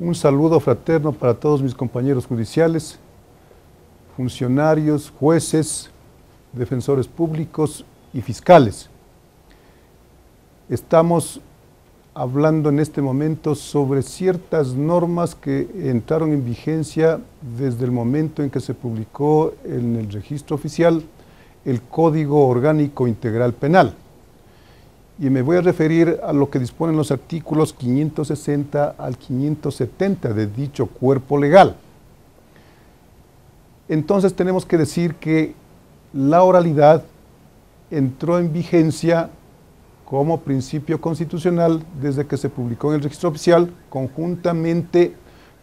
Un saludo fraterno para todos mis compañeros judiciales, funcionarios, jueces, defensores públicos y fiscales. Estamos hablando en este momento sobre ciertas normas que entraron en vigencia desde el momento en que se publicó en el registro oficial el Código Orgánico Integral Penal y me voy a referir a lo que disponen los artículos 560 al 570 de dicho cuerpo legal. Entonces tenemos que decir que la oralidad entró en vigencia como principio constitucional desde que se publicó en el registro oficial, conjuntamente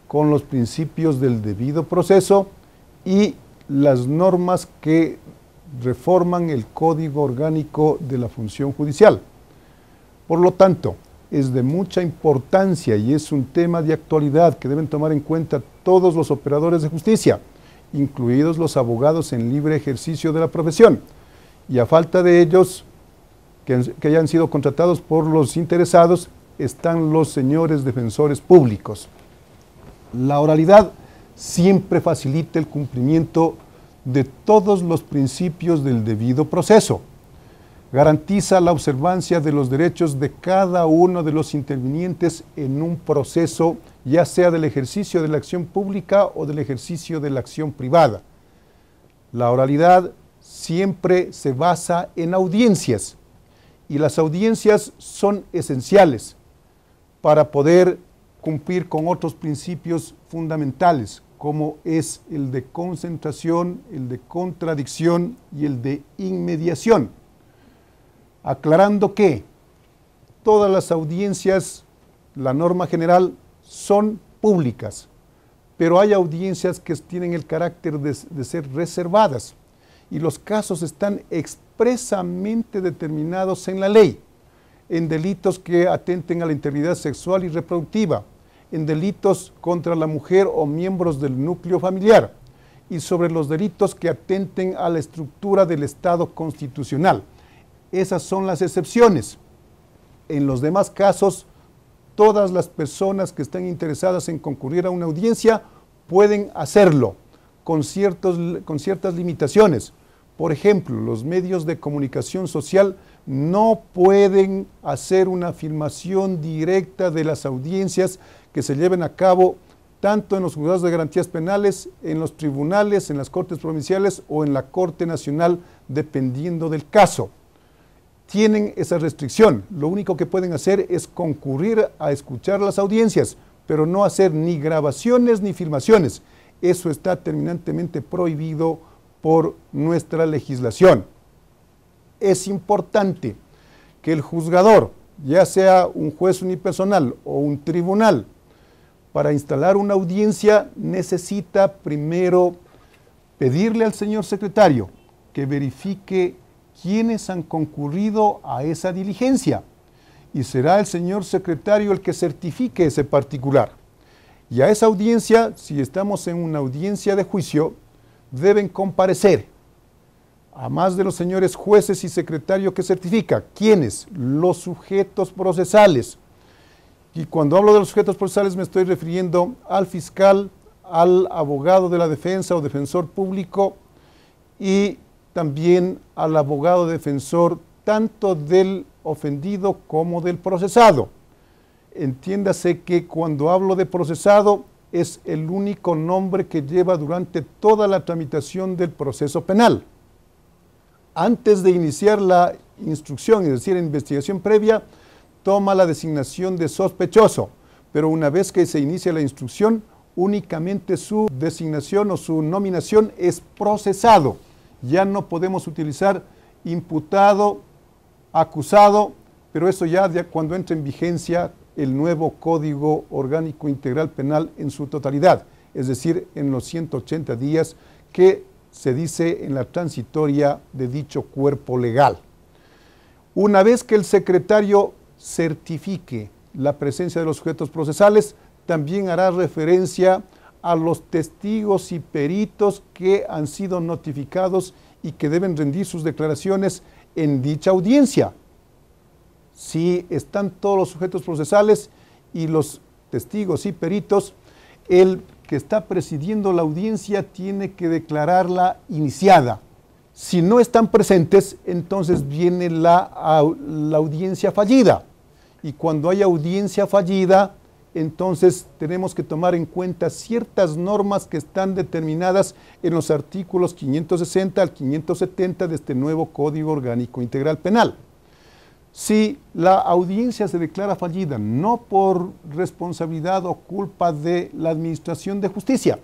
con los principios del debido proceso y las normas que reforman el Código Orgánico de la Función Judicial. Por lo tanto, es de mucha importancia y es un tema de actualidad que deben tomar en cuenta todos los operadores de justicia, incluidos los abogados en libre ejercicio de la profesión. Y a falta de ellos, que, hayan sido contratados por los interesados, están los señores defensores públicos. La oralidad siempre facilita el cumplimiento de todos los principios del debido proceso. Garantiza la observancia de los derechos de cada uno de los intervinientes en un proceso, ya sea del ejercicio de la acción pública o del ejercicio de la acción privada. La oralidad siempre se basa en audiencias y las audiencias son esenciales para poder cumplir con otros principios fundamentales, como es el de concentración, el de contradicción y el de inmediación aclarando que todas las audiencias, la norma general, son públicas, pero hay audiencias que tienen el carácter de, ser reservadas y los casos están expresamente determinados en la ley, en delitos que atenten a la integridad sexual y reproductiva, en delitos contra la mujer o miembros del núcleo familiar y sobre los delitos que atenten a la estructura del Estado constitucional. Esas son las excepciones. En los demás casos, todas las personas que están interesadas en concurrir a una audiencia pueden hacerlo con, con ciertas limitaciones. Por ejemplo, los medios de comunicación social no pueden hacer una afirmación directa de las audiencias que se lleven a cabo tanto en los juzgados de garantías penales, en los tribunales, en las cortes provinciales o en la Corte Nacional, dependiendo del caso tienen esa restricción. Lo único que pueden hacer es concurrir a escuchar las audiencias, pero no hacer ni grabaciones ni filmaciones. Eso está terminantemente prohibido por nuestra legislación. Es importante que el juzgador, ya sea un juez unipersonal o un tribunal, para instalar una audiencia necesita primero pedirle al señor secretario que verifique ¿Quiénes han concurrido a esa diligencia y será el señor secretario el que certifique ese particular. Y a esa audiencia, si estamos en una audiencia de juicio, deben comparecer a más de los señores jueces y secretario que certifica. ¿Quiénes? Los sujetos procesales. Y cuando hablo de los sujetos procesales me estoy refiriendo al fiscal, al abogado de la defensa o defensor público y también al abogado defensor tanto del ofendido como del procesado. Entiéndase que cuando hablo de procesado es el único nombre que lleva durante toda la tramitación del proceso penal. Antes de iniciar la instrucción, es decir, la investigación previa, toma la designación de sospechoso, pero una vez que se inicia la instrucción, únicamente su designación o su nominación es procesado ya no podemos utilizar imputado, acusado, pero eso ya cuando entre en vigencia el nuevo Código Orgánico Integral Penal en su totalidad, es decir, en los 180 días que se dice en la transitoria de dicho cuerpo legal. Una vez que el secretario certifique la presencia de los sujetos procesales, también hará referencia a los testigos y peritos que han sido notificados y que deben rendir sus declaraciones en dicha audiencia. Si están todos los sujetos procesales y los testigos y peritos, el que está presidiendo la audiencia tiene que declararla iniciada. Si no están presentes, entonces viene la, la audiencia fallida. Y cuando hay audiencia fallida, entonces tenemos que tomar en cuenta ciertas normas que están determinadas en los artículos 560 al 570 de este nuevo Código Orgánico Integral Penal. Si la audiencia se declara fallida, no por responsabilidad o culpa de la Administración de Justicia,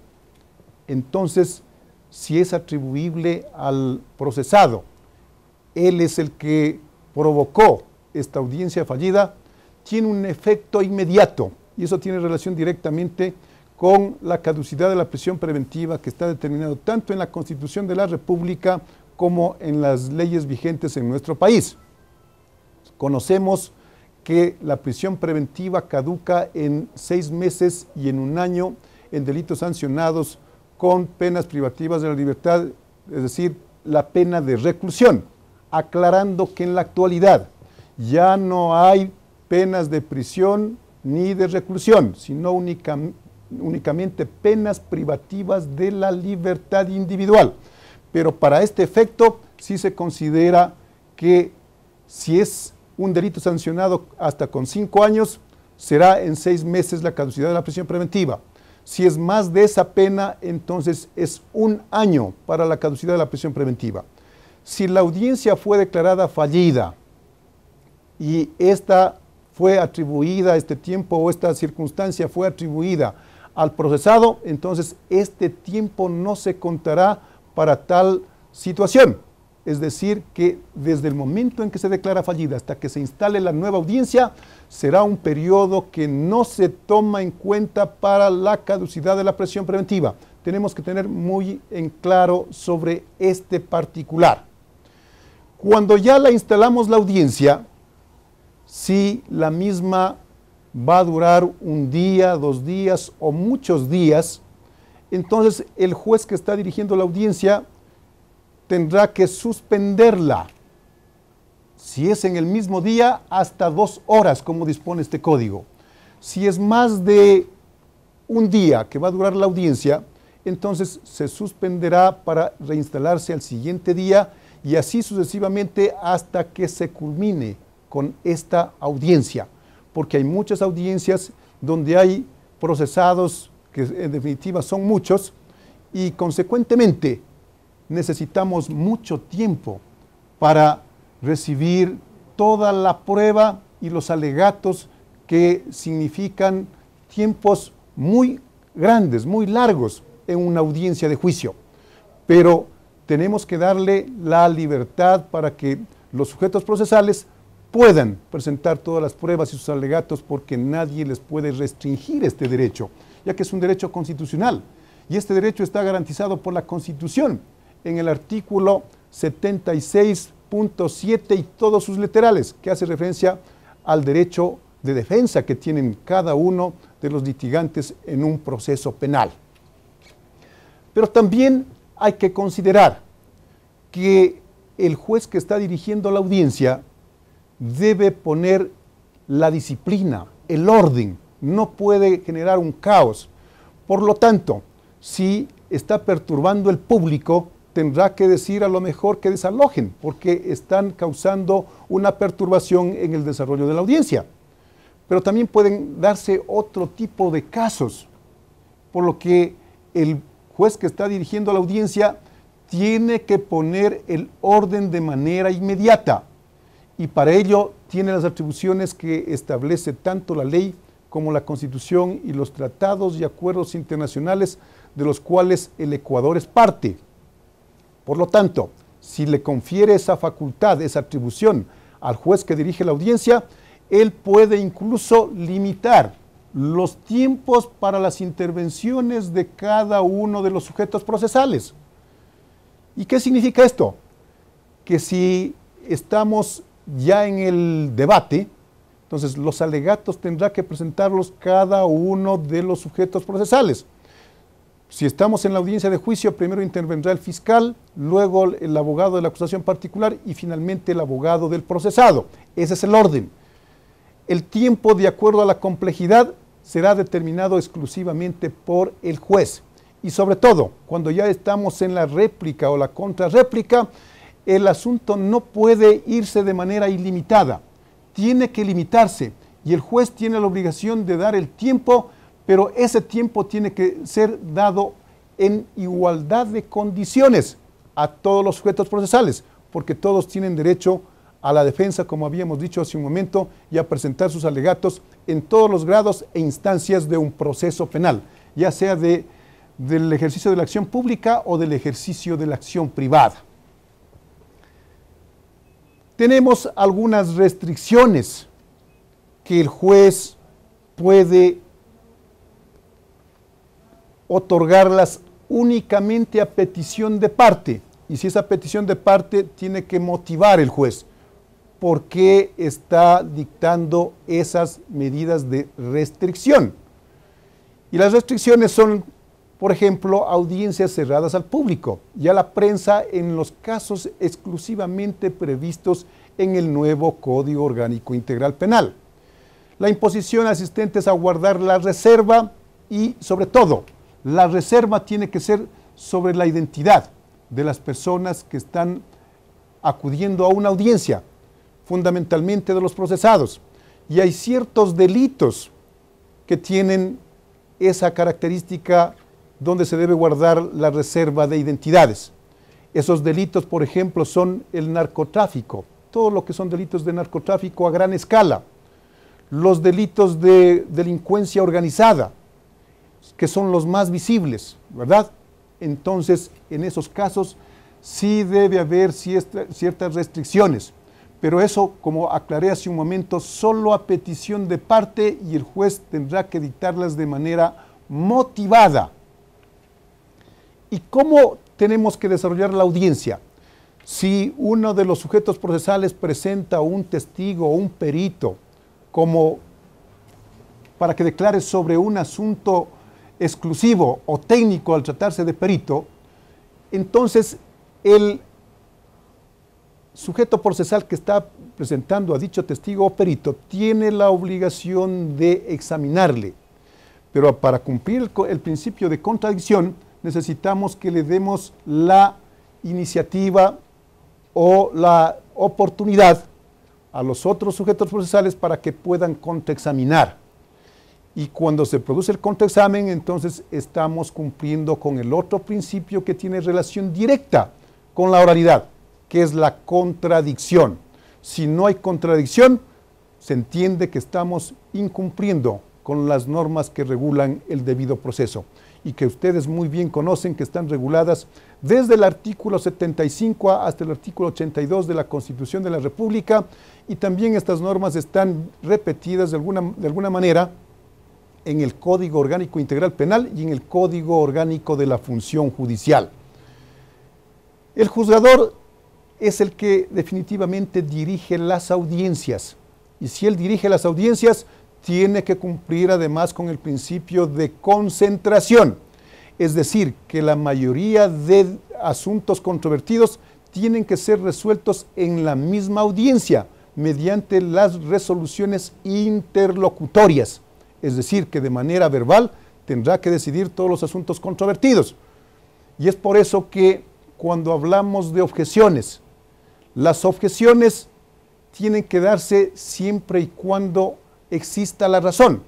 entonces si es atribuible al procesado, él es el que provocó esta audiencia fallida, tiene un efecto inmediato y eso tiene relación directamente con la caducidad de la prisión preventiva que está determinado tanto en la Constitución de la República como en las leyes vigentes en nuestro país. Conocemos que la prisión preventiva caduca en seis meses y en un año en delitos sancionados con penas privativas de la libertad, es decir, la pena de reclusión, aclarando que en la actualidad ya no hay penas de prisión ni de reclusión, sino únicamente penas privativas de la libertad individual. Pero para este efecto sí se considera que si es un delito sancionado hasta con cinco años, será en seis meses la caducidad de la prisión preventiva. Si es más de esa pena, entonces es un año para la caducidad de la prisión preventiva. Si la audiencia fue declarada fallida y esta fue atribuida, este tiempo o esta circunstancia fue atribuida al procesado, entonces este tiempo no se contará para tal situación. Es decir, que desde el momento en que se declara fallida hasta que se instale la nueva audiencia, será un periodo que no se toma en cuenta para la caducidad de la presión preventiva. Tenemos que tener muy en claro sobre este particular. Cuando ya la instalamos la audiencia, si la misma va a durar un día, dos días o muchos días, entonces el juez que está dirigiendo la audiencia tendrá que suspenderla. Si es en el mismo día, hasta dos horas, como dispone este código. Si es más de un día que va a durar la audiencia, entonces se suspenderá para reinstalarse al siguiente día y así sucesivamente hasta que se culmine con esta audiencia, porque hay muchas audiencias donde hay procesados, que en definitiva son muchos, y consecuentemente necesitamos mucho tiempo para recibir toda la prueba y los alegatos que significan tiempos muy grandes, muy largos en una audiencia de juicio. Pero tenemos que darle la libertad para que los sujetos procesales puedan presentar todas las pruebas y sus alegatos porque nadie les puede restringir este derecho, ya que es un derecho constitucional. Y este derecho está garantizado por la Constitución en el artículo 76.7 y todos sus literales, que hace referencia al derecho de defensa que tienen cada uno de los litigantes en un proceso penal. Pero también hay que considerar que el juez que está dirigiendo la audiencia debe poner la disciplina, el orden, no puede generar un caos. Por lo tanto, si está perturbando el público, tendrá que decir a lo mejor que desalojen, porque están causando una perturbación en el desarrollo de la audiencia. Pero también pueden darse otro tipo de casos, por lo que el juez que está dirigiendo a la audiencia tiene que poner el orden de manera inmediata y para ello tiene las atribuciones que establece tanto la ley como la Constitución y los tratados y acuerdos internacionales de los cuales el Ecuador es parte. Por lo tanto, si le confiere esa facultad, esa atribución al juez que dirige la audiencia, él puede incluso limitar los tiempos para las intervenciones de cada uno de los sujetos procesales. ¿Y qué significa esto? Que si estamos ya en el debate, entonces los alegatos tendrá que presentarlos cada uno de los sujetos procesales. Si estamos en la audiencia de juicio, primero intervendrá el fiscal, luego el abogado de la acusación particular y finalmente el abogado del procesado. Ese es el orden. El tiempo, de acuerdo a la complejidad, será determinado exclusivamente por el juez. Y sobre todo, cuando ya estamos en la réplica o la contrarréplica, el asunto no puede irse de manera ilimitada, tiene que limitarse y el juez tiene la obligación de dar el tiempo, pero ese tiempo tiene que ser dado en igualdad de condiciones a todos los sujetos procesales, porque todos tienen derecho a la defensa, como habíamos dicho hace un momento, y a presentar sus alegatos en todos los grados e instancias de un proceso penal, ya sea del ejercicio de la acción pública o del ejercicio de la acción privada tenemos algunas restricciones que el juez puede otorgarlas únicamente a petición de parte. Y si esa petición de parte tiene que motivar el juez por qué está dictando esas medidas de restricción. Y las restricciones son por ejemplo, audiencias cerradas al público y a la prensa en los casos exclusivamente previstos en el nuevo Código Orgánico Integral Penal. La imposición a asistentes a guardar la reserva y, sobre todo, la reserva tiene que ser sobre la identidad de las personas que están acudiendo a una audiencia, fundamentalmente de los procesados. Y hay ciertos delitos que tienen esa característica donde se debe guardar la reserva de identidades. Esos delitos, por ejemplo, son el narcotráfico, todo lo que son delitos de narcotráfico a gran escala, los delitos de delincuencia organizada, que son los más visibles, ¿verdad? Entonces, en esos casos sí debe haber ciertas restricciones, pero eso, como aclaré hace un momento, solo a petición de parte y el juez tendrá que dictarlas de manera motivada. ¿Y cómo tenemos que desarrollar la audiencia? Si uno de los sujetos procesales presenta un testigo o un perito como para que declare sobre un asunto exclusivo o técnico al tratarse de perito, entonces el sujeto procesal que está presentando a dicho testigo o perito tiene la obligación de examinarle. Pero para cumplir el, el principio de contradicción, necesitamos que le demos la iniciativa o la oportunidad a los otros sujetos procesales para que puedan contraexaminar. Y cuando se produce el contraexamen, entonces estamos cumpliendo con el otro principio que tiene relación directa con la oralidad, que es la contradicción. Si no hay contradicción, se entiende que estamos incumpliendo con las normas que regulan el debido proceso y que ustedes muy bien conocen, que están reguladas desde el artículo 75 hasta el artículo 82 de la Constitución de la República y también estas normas están repetidas de alguna, de alguna manera en el Código Orgánico Integral Penal y en el Código Orgánico de la Función Judicial. El juzgador es el que definitivamente dirige las audiencias y si él dirige las audiencias, tiene que cumplir además con el principio de concentración. Es decir, que la mayoría de asuntos controvertidos tienen que ser resueltos en la misma audiencia mediante las resoluciones interlocutorias. Es decir, que de manera verbal tendrá que decidir todos los asuntos controvertidos. Y es por eso que cuando hablamos de objeciones, las objeciones tienen que darse siempre y cuando exista la razón.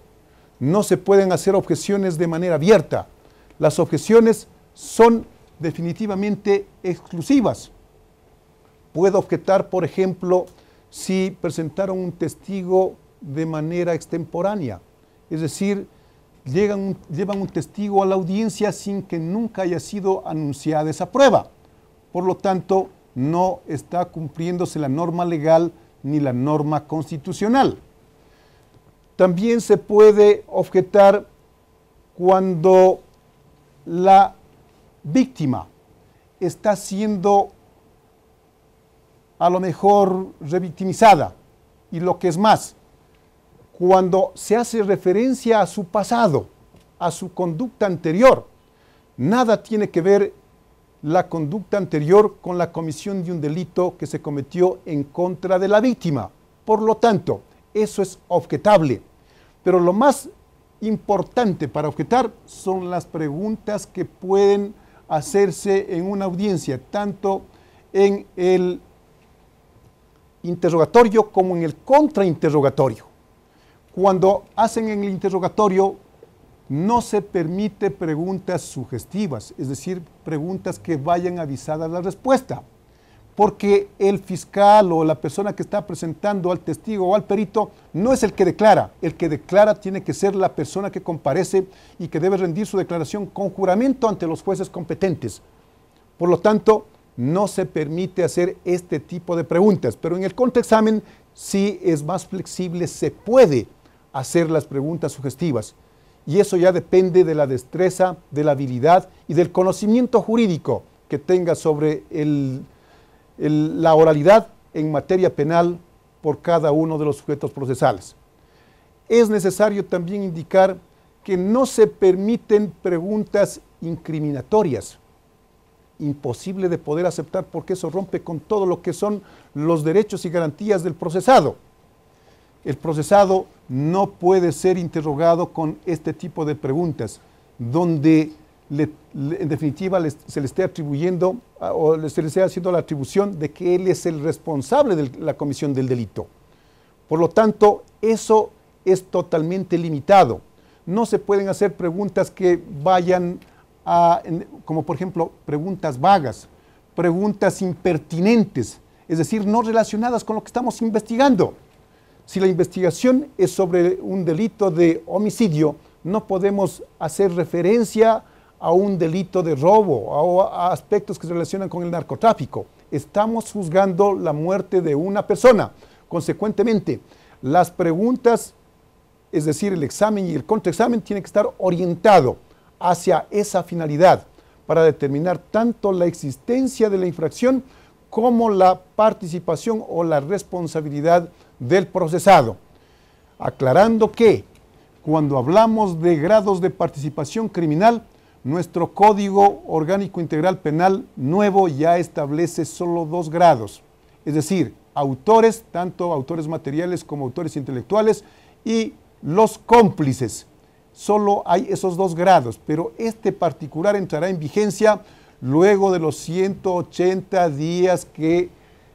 No se pueden hacer objeciones de manera abierta. Las objeciones son definitivamente exclusivas. Puedo objetar, por ejemplo, si presentaron un testigo de manera extemporánea, es decir, llevan un testigo a la audiencia sin que nunca haya sido anunciada esa prueba. Por lo tanto, no está cumpliéndose la norma legal ni la norma constitucional. También se puede objetar cuando la víctima está siendo a lo mejor revictimizada y lo que es más, cuando se hace referencia a su pasado, a su conducta anterior, nada tiene que ver la conducta anterior con la comisión de un delito que se cometió en contra de la víctima. Por lo tanto, eso es objetable. Pero lo más importante para objetar son las preguntas que pueden hacerse en una audiencia, tanto en el interrogatorio como en el contrainterrogatorio. Cuando hacen en el interrogatorio no se permite preguntas sugestivas, es decir, preguntas que vayan avisadas a la respuesta porque el fiscal o la persona que está presentando al testigo o al perito no es el que declara. El que declara tiene que ser la persona que comparece y que debe rendir su declaración con juramento ante los jueces competentes. Por lo tanto, no se permite hacer este tipo de preguntas, pero en el contraexamen sí es más flexible, se puede hacer las preguntas sugestivas. Y eso ya depende de la destreza, de la habilidad y del conocimiento jurídico que tenga sobre el la oralidad en materia penal por cada uno de los sujetos procesales. Es necesario también indicar que no se permiten preguntas incriminatorias, imposible de poder aceptar porque eso rompe con todo lo que son los derechos y garantías del procesado. El procesado no puede ser interrogado con este tipo de preguntas, donde en definitiva se le esté atribuyendo ah, o se le esté haciendo la atribución de que él es el responsable de la comisión del delito. Por lo tanto, eso es totalmente limitado. No se pueden hacer preguntas que vayan a, como por ejemplo, preguntas vagas, preguntas impertinentes, es decir, no relacionadas con lo que estamos investigando. Si la investigación es sobre un delito de homicidio, no podemos hacer referencia a un delito de robo, o a aspectos que se relacionan con el narcotráfico. Estamos juzgando la muerte de una persona. Consecuentemente, las preguntas, es decir, el examen y el contraexamen, tiene que estar orientado hacia esa finalidad para determinar tanto la existencia de la infracción como la participación o la responsabilidad del procesado. Aclarando que cuando hablamos de grados de participación criminal, nuestro Código Orgánico Integral Penal nuevo ya establece solo dos grados, es decir, autores, tanto autores materiales como autores intelectuales, y los cómplices. Solo hay esos dos grados, pero este particular entrará en vigencia luego de los 180 días que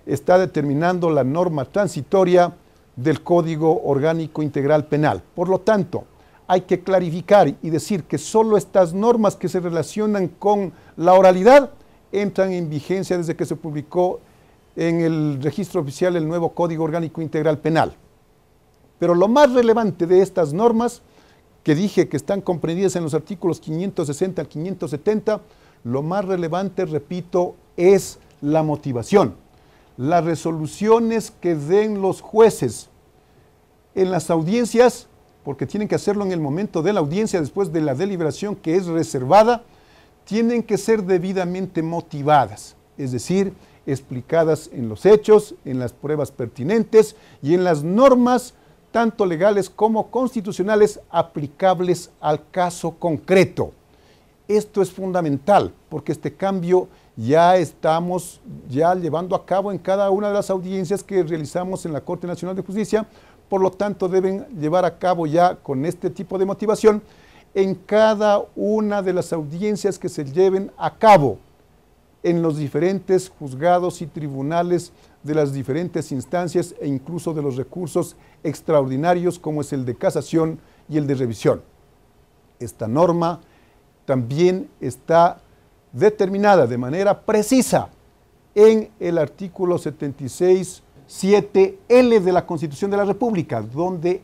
está determinando la norma transitoria del Código Orgánico Integral Penal. Por lo tanto, hay que clarificar y decir que solo estas normas que se relacionan con la oralidad entran en vigencia desde que se publicó en el registro oficial el nuevo Código Orgánico Integral Penal. Pero lo más relevante de estas normas, que dije que están comprendidas en los artículos 560 al 570, lo más relevante, repito, es la motivación. Las resoluciones que den los jueces en las audiencias porque tienen que hacerlo en el momento de la audiencia, después de la deliberación que es reservada, tienen que ser debidamente motivadas, es decir, explicadas en los hechos, en las pruebas pertinentes y en las normas tanto legales como constitucionales aplicables al caso concreto. Esto es fundamental porque este cambio ya estamos ya llevando a cabo en cada una de las audiencias que realizamos en la Corte Nacional de Justicia por lo tanto deben llevar a cabo ya con este tipo de motivación en cada una de las audiencias que se lleven a cabo en los diferentes juzgados y tribunales de las diferentes instancias e incluso de los recursos extraordinarios como es el de casación y el de revisión. Esta norma también está determinada de manera precisa en el artículo 76 7L de la Constitución de la República, donde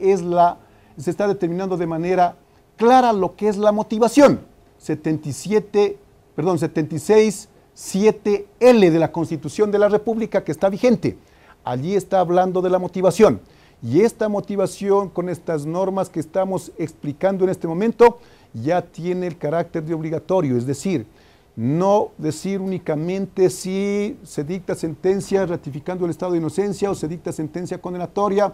se está determinando de manera clara lo que es la motivación. 77, perdón, 76 7L de la Constitución de la República que está vigente. Allí está hablando de la motivación. Y esta motivación con estas normas que estamos explicando en este momento ya tiene el carácter de obligatorio, es decir, no decir únicamente si se dicta sentencia ratificando el estado de inocencia o se dicta sentencia condenatoria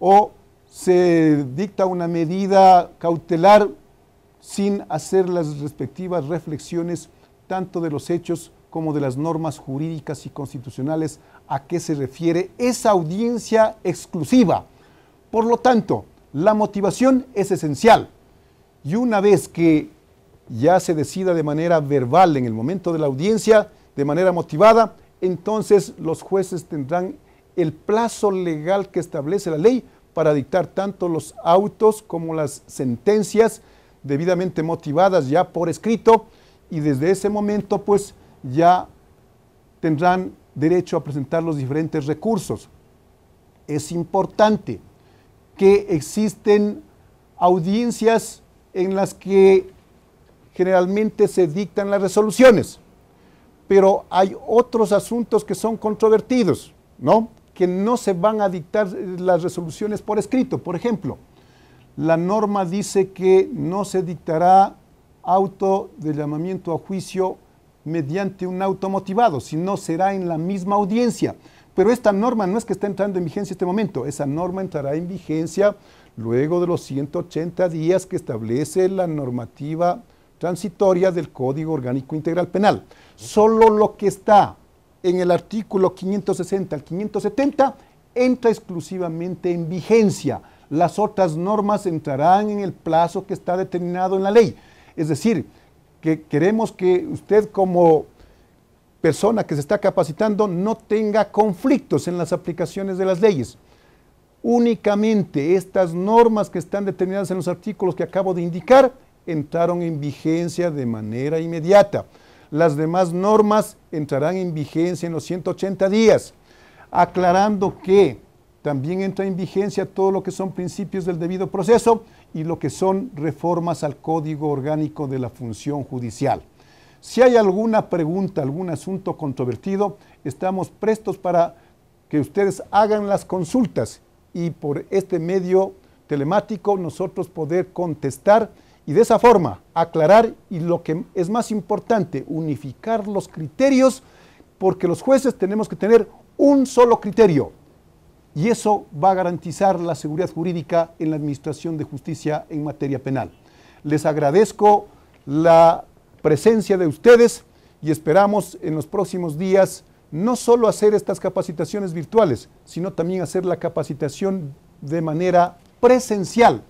o se dicta una medida cautelar sin hacer las respectivas reflexiones tanto de los hechos como de las normas jurídicas y constitucionales a qué se refiere esa audiencia exclusiva. Por lo tanto, la motivación es esencial y una vez que ya se decida de manera verbal en el momento de la audiencia, de manera motivada, entonces los jueces tendrán el plazo legal que establece la ley para dictar tanto los autos como las sentencias debidamente motivadas ya por escrito y desde ese momento pues ya tendrán derecho a presentar los diferentes recursos. Es importante que existen audiencias en las que generalmente se dictan las resoluciones, pero hay otros asuntos que son controvertidos, ¿no? que no se van a dictar eh, las resoluciones por escrito. Por ejemplo, la norma dice que no se dictará auto de llamamiento a juicio mediante un auto motivado, sino será en la misma audiencia. Pero esta norma no es que está entrando en vigencia en este momento, esa norma entrará en vigencia luego de los 180 días que establece la normativa transitoria del Código Orgánico Integral Penal. Solo lo que está en el artículo 560 al 570 entra exclusivamente en vigencia. Las otras normas entrarán en el plazo que está determinado en la ley. Es decir, que queremos que usted como persona que se está capacitando no tenga conflictos en las aplicaciones de las leyes. Únicamente estas normas que están determinadas en los artículos que acabo de indicar entraron en vigencia de manera inmediata. Las demás normas entrarán en vigencia en los 180 días, aclarando que también entra en vigencia todo lo que son principios del debido proceso y lo que son reformas al Código Orgánico de la Función Judicial. Si hay alguna pregunta, algún asunto controvertido, estamos prestos para que ustedes hagan las consultas y por este medio telemático nosotros poder contestar y de esa forma aclarar y lo que es más importante, unificar los criterios, porque los jueces tenemos que tener un solo criterio y eso va a garantizar la seguridad jurídica en la administración de justicia en materia penal. Les agradezco la presencia de ustedes y esperamos en los próximos días no solo hacer estas capacitaciones virtuales, sino también hacer la capacitación de manera presencial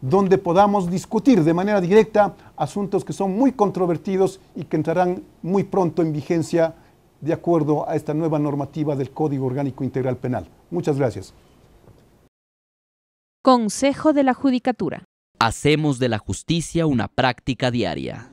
donde podamos discutir de manera directa asuntos que son muy controvertidos y que entrarán muy pronto en vigencia de acuerdo a esta nueva normativa del Código Orgánico Integral Penal. Muchas gracias. Consejo de la Judicatura. Hacemos de la justicia una práctica diaria.